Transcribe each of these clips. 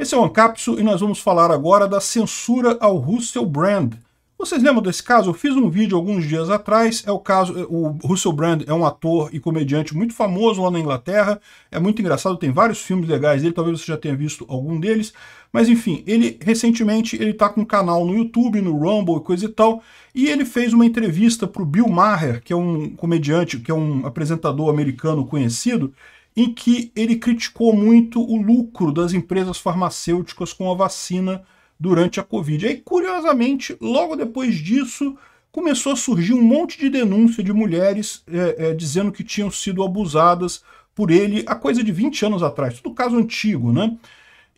Esse é o Ancapsu e nós vamos falar agora da censura ao Russell Brand. Vocês lembram desse caso? Eu fiz um vídeo alguns dias atrás, é o caso, é, o Russell Brand é um ator e comediante muito famoso lá na Inglaterra, é muito engraçado, tem vários filmes legais dele, talvez você já tenha visto algum deles, mas enfim, ele recentemente ele está com um canal no YouTube, no Rumble e coisa e tal, e ele fez uma entrevista para o Bill Maher, que é um comediante, que é um apresentador americano conhecido, em que ele criticou muito o lucro das empresas farmacêuticas com a vacina durante a Covid. Aí, curiosamente, logo depois disso, começou a surgir um monte de denúncia de mulheres é, é, dizendo que tinham sido abusadas por ele há coisa de 20 anos atrás, tudo caso antigo, né?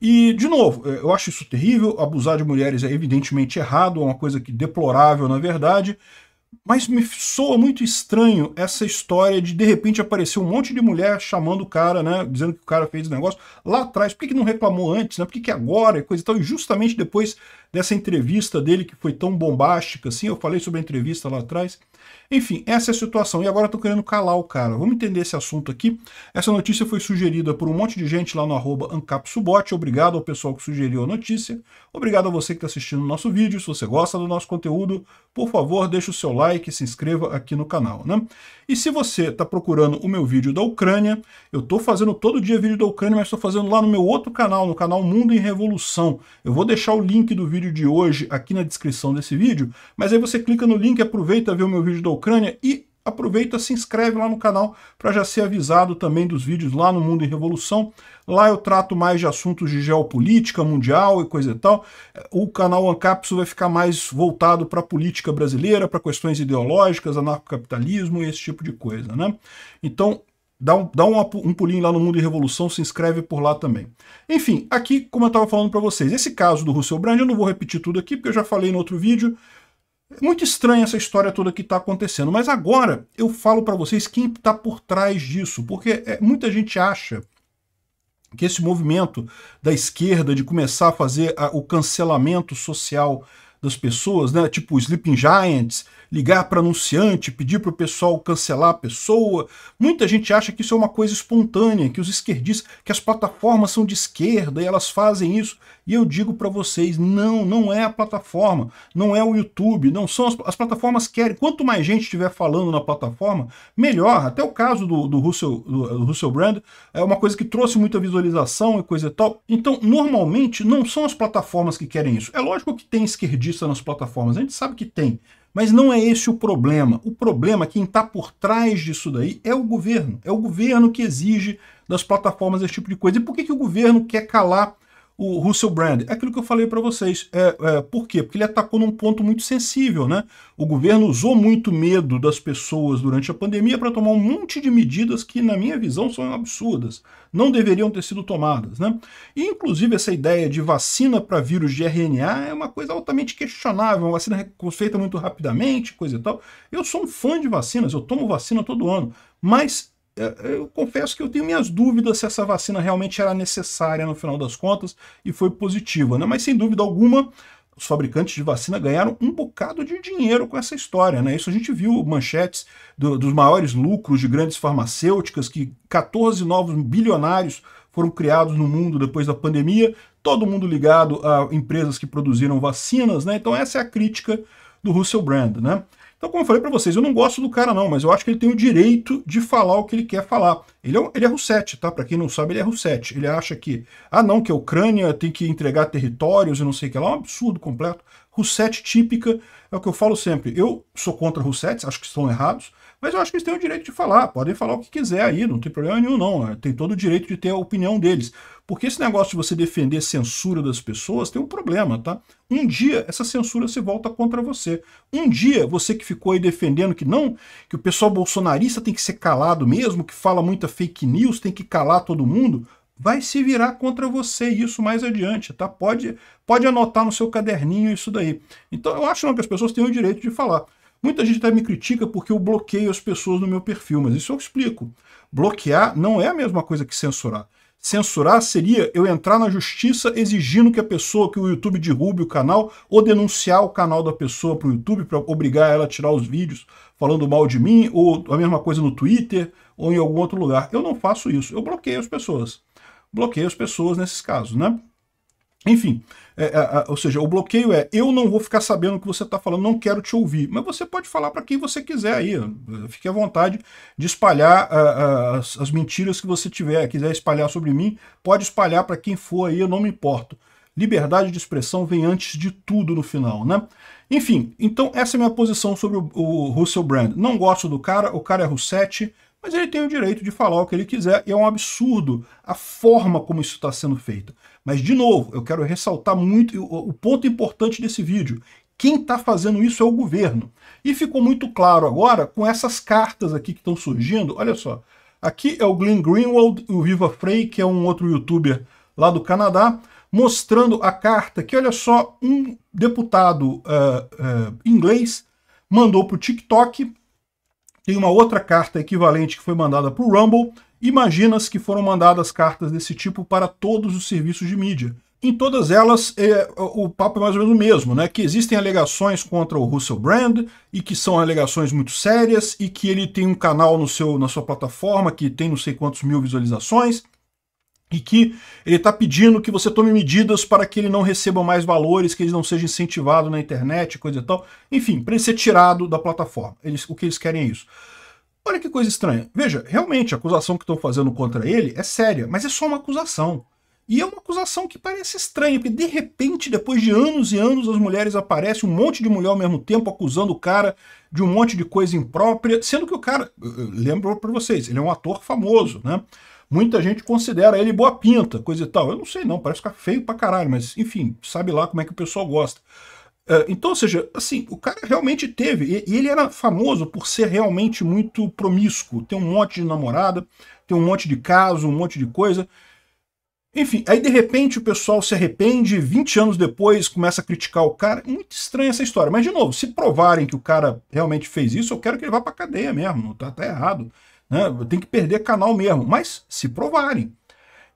E, de novo, é, eu acho isso terrível, abusar de mulheres é evidentemente errado, é uma coisa que deplorável, na verdade, mas me soa muito estranho essa história de de repente aparecer um monte de mulher chamando o cara, né? Dizendo que o cara fez o negócio lá atrás. Por que, que não reclamou antes, né? Por que, que agora e é coisa e tal? E justamente depois dessa entrevista dele que foi tão bombástica, assim, eu falei sobre a entrevista lá atrás. Enfim, essa é a situação. E agora estou querendo calar o cara. Vamos entender esse assunto aqui. Essa notícia foi sugerida por um monte de gente lá no arroba Ancapsubot. Obrigado ao pessoal que sugeriu a notícia. Obrigado a você que está assistindo o nosso vídeo. Se você gosta do nosso conteúdo, por favor, deixe o seu like e se inscreva aqui no canal. Né? E se você está procurando o meu vídeo da Ucrânia, eu estou fazendo todo dia vídeo da Ucrânia, mas estou fazendo lá no meu outro canal, no canal Mundo em Revolução. Eu vou deixar o link do vídeo de hoje aqui na descrição desse vídeo, mas aí você clica no link, aproveita ver o meu vídeo vídeo da Ucrânia e aproveita, se inscreve lá no canal para já ser avisado também dos vídeos lá no Mundo em Revolução. Lá eu trato mais de assuntos de geopolítica mundial e coisa e tal. O canal Ancapsu vai ficar mais voltado para a política brasileira, para questões ideológicas, anarcocapitalismo e esse tipo de coisa, né? Então, dá, um, dá um, um pulinho lá no Mundo em Revolução, se inscreve por lá também. Enfim, aqui, como eu estava falando para vocês, esse caso do Russell Brand, eu não vou repetir tudo aqui, porque eu já falei no outro vídeo, é muito estranha essa história toda que está acontecendo, mas agora eu falo para vocês quem está por trás disso, porque é, muita gente acha que esse movimento da esquerda de começar a fazer a, o cancelamento social das pessoas, né? Tipo Sleeping Giants, ligar para anunciante, pedir para o pessoal cancelar a pessoa. Muita gente acha que isso é uma coisa espontânea, que os esquerdistas, que as plataformas são de esquerda e elas fazem isso. E eu digo para vocês, não, não é a plataforma, não é o YouTube, não são as, as plataformas querem. Quanto mais gente estiver falando na plataforma, melhor. Até o caso do, do, Russell, do, do Russell Brand é uma coisa que trouxe muita visualização e coisa e tal. Então, normalmente, não são as plataformas que querem isso. É lógico que tem esquerdista lojista nas plataformas. A gente sabe que tem, mas não é esse o problema. O problema, quem está por trás disso daí, é o governo. É o governo que exige das plataformas esse tipo de coisa. E por que, que o governo quer calar o Russell Brand. É aquilo que eu falei para vocês. É, é, por quê? Porque ele atacou num ponto muito sensível. Né? O governo usou muito medo das pessoas durante a pandemia para tomar um monte de medidas que, na minha visão, são absurdas. Não deveriam ter sido tomadas. Né? E, inclusive, essa ideia de vacina para vírus de RNA é uma coisa altamente questionável, uma vacina feita muito rapidamente, coisa e tal. Eu sou um fã de vacinas, eu tomo vacina todo ano. Mas é, é, eu confesso que eu tenho minhas dúvidas se essa vacina realmente era necessária no final das contas e foi positiva, né? Mas sem dúvida alguma, os fabricantes de vacina ganharam um bocado de dinheiro com essa história, né? Isso a gente viu manchetes do, dos maiores lucros de grandes farmacêuticas, que 14 novos bilionários foram criados no mundo depois da pandemia, todo mundo ligado a empresas que produziram vacinas, né? Então essa é a crítica do Russell Brand, né? Então, como eu falei para vocês, eu não gosto do cara não, mas eu acho que ele tem o direito de falar o que ele quer falar. Ele é, ele é Rousset, tá? Para quem não sabe, ele é Rousset. Ele acha que, ah não, que a Ucrânia tem que entregar territórios e não sei o que lá. É um absurdo completo. Rousset típica, é o que eu falo sempre. Eu sou contra Roussets, acho que estão errados, mas eu acho que eles têm o direito de falar. Podem falar o que quiser aí, não tem problema nenhum não. Tem todo o direito de ter a opinião deles. Porque esse negócio de você defender censura das pessoas tem um problema, tá? Um dia essa censura se volta contra você. Um dia você que ficou aí defendendo que não, que o pessoal bolsonarista tem que ser calado mesmo, que fala muita fake news, tem que calar todo mundo, vai se virar contra você isso mais adiante, tá? Pode, pode anotar no seu caderninho isso daí. Então eu acho não, que as pessoas têm o direito de falar. Muita gente até me critica porque eu bloqueio as pessoas no meu perfil, mas isso eu explico. Bloquear não é a mesma coisa que censurar. Censurar seria eu entrar na justiça exigindo que a pessoa, que o YouTube derrube o canal ou denunciar o canal da pessoa para o YouTube para obrigar ela a tirar os vídeos falando mal de mim ou a mesma coisa no Twitter ou em algum outro lugar. Eu não faço isso. Eu bloqueio as pessoas. Bloqueio as pessoas nesses casos, né? Enfim, é, é, é, ou seja, o bloqueio é eu não vou ficar sabendo o que você está falando, não quero te ouvir. Mas você pode falar para quem você quiser aí. Fique à vontade de espalhar uh, uh, as, as, mentiras que você tiver. Quiser espalhar sobre mim, pode espalhar para quem for aí, eu não me importo. Liberdade de expressão vem antes de tudo no final, né? Enfim, então essa é a minha posição sobre o, o Russell Brand. Não gosto do cara, o cara é Russetti, mas ele tem o direito de falar o que ele quiser e é um absurdo a forma como isso está sendo feito. Mas, de novo, eu quero ressaltar muito o ponto importante desse vídeo. Quem está fazendo isso é o governo. E ficou muito claro agora com essas cartas aqui que estão surgindo. Olha só, aqui é o Glenn Greenwald o Viva Frey, que é um outro youtuber lá do Canadá, mostrando a carta que, olha só, um deputado uh, uh, inglês mandou para o TikTok tem uma outra carta equivalente que foi mandada para o Rumble. Imaginas que foram mandadas cartas desse tipo para todos os serviços de mídia. Em todas elas, é, o papo é mais ou menos o mesmo, né? Que existem alegações contra o Russell Brand e que são alegações muito sérias e que ele tem um canal no seu, na sua plataforma que tem não sei quantos mil visualizações e que ele está pedindo que você tome medidas para que ele não receba mais valores, que ele não seja incentivado na internet, coisa e tal. Enfim, para ele ser tirado da plataforma. Eles, o que eles querem é isso. Olha que coisa estranha. Veja, realmente a acusação que estão fazendo contra ele é séria, mas é só uma acusação. E é uma acusação que parece estranha, porque de repente, depois de anos e anos, as mulheres aparecem, um monte de mulher ao mesmo tempo acusando o cara de um monte de coisa imprópria, sendo que o cara, lembro para vocês, ele é um ator famoso, né? Muita gente considera ele boa pinta, coisa e tal. Eu não sei não, parece ficar feio pra caralho, mas enfim, sabe lá como é que o pessoal gosta. É, então, ou seja, assim, o cara realmente teve, e ele era famoso por ser realmente muito promíscuo, ter um monte de namorada, ter um monte de caso, um monte de coisa. Enfim, aí de repente o pessoal se arrepende, 20 anos depois começa a criticar o cara. Muito estranha essa história. Mas, de novo, se provarem que o cara realmente fez isso, eu quero que ele vá pra cadeia mesmo. Tá, tá errado né? tem que perder canal mesmo, mas se provarem.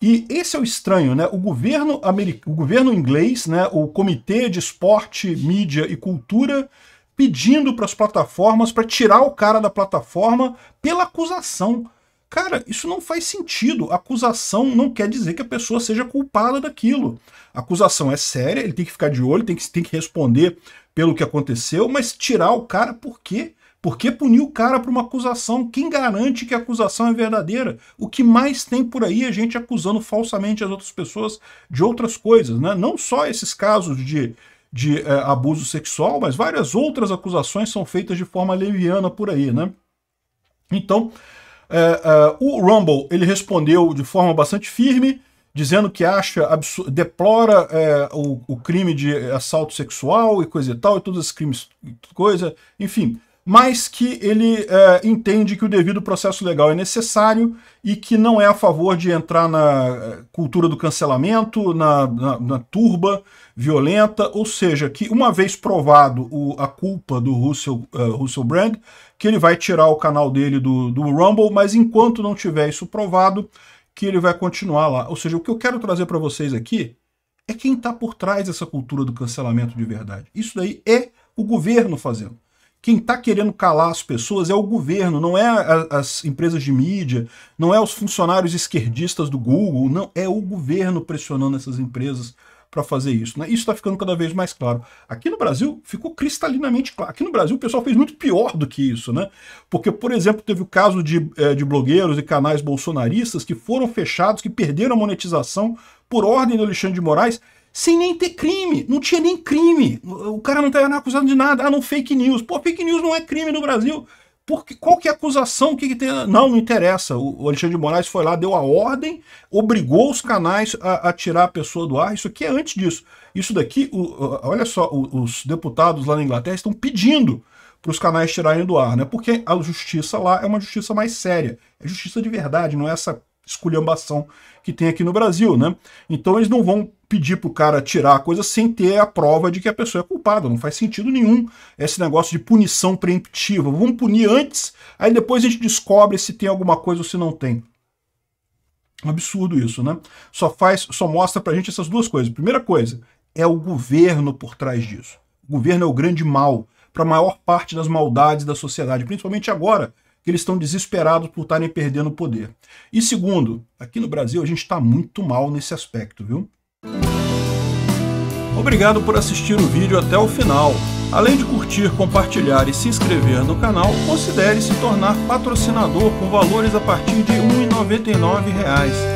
E esse é o estranho, né? O governo, americ... o governo inglês, né? o Comitê de Esporte, Mídia e Cultura, pedindo para as plataformas para tirar o cara da plataforma pela acusação. Cara, isso não faz sentido. Acusação não quer dizer que a pessoa seja culpada daquilo. A acusação é séria, ele tem que ficar de olho, tem que, tem que responder pelo que aconteceu, mas tirar o cara por quê? Por que punir o cara por uma acusação? Quem garante que a acusação é verdadeira? O que mais tem por aí é gente acusando falsamente as outras pessoas de outras coisas, né? Não só esses casos de, de é, abuso sexual, mas várias outras acusações são feitas de forma leviana por aí, né? Então, é, é, o Rumble, ele respondeu de forma bastante firme, dizendo que acha, deplora é, o, o, crime de assalto sexual e coisa e tal, e todos esses crimes, coisa, enfim, mas que ele é, entende que o devido processo legal é necessário e que não é a favor de entrar na é, cultura do cancelamento, na, na, na turba violenta, ou seja, que uma vez provado o, a culpa do Russell, uh, Russell Brand, que ele vai tirar o canal dele do, do Rumble, mas enquanto não tiver isso provado, que ele vai continuar lá. Ou seja, o que eu quero trazer para vocês aqui é quem está por trás dessa cultura do cancelamento de verdade. Isso daí é o governo fazendo. Quem está querendo calar as pessoas é o governo, não é a, as empresas de mídia, não é os funcionários esquerdistas do Google, não é o governo pressionando essas empresas para fazer isso. Né? Isso está ficando cada vez mais claro. Aqui no Brasil ficou cristalinamente claro. Aqui no Brasil o pessoal fez muito pior do que isso, né? Porque, por exemplo, teve o caso de, eh, de blogueiros e canais bolsonaristas que foram fechados, que perderam a monetização por ordem do Alexandre de Moraes sem nem ter crime. Não tinha nem crime. O cara não estava tá acusado de nada. Ah, não, fake news. Pô, fake news não é crime no Brasil. Porque, qual que é a acusação? O que, que tem? Não, não interessa. O, Alexandre de Moraes foi lá, deu a ordem, obrigou os canais a, a, tirar a pessoa do ar. Isso aqui é antes disso. Isso daqui, o, olha só, os deputados lá na Inglaterra estão pedindo para os canais tirarem do ar, né? Porque a justiça lá é uma justiça mais séria. É justiça de verdade, não é essa esculhambação que tem aqui no Brasil, né? Então eles não vão pedir pro cara tirar a coisa sem ter a prova de que a pessoa é culpada. Não faz sentido nenhum esse negócio de punição preemptiva. Vamos punir antes, aí depois a gente descobre se tem alguma coisa ou se não tem. Um absurdo isso, né? Só faz, só mostra pra gente essas duas coisas. Primeira coisa, é o governo por trás disso. O governo é o grande mal para a maior parte das maldades da sociedade, principalmente agora, que eles estão desesperados por estarem perdendo o poder. E segundo, aqui no Brasil a gente está muito mal nesse aspecto, viu? Obrigado por assistir o vídeo até o final. Além de curtir, compartilhar e se inscrever no canal, considere se tornar patrocinador com valores a partir de R$ 1,99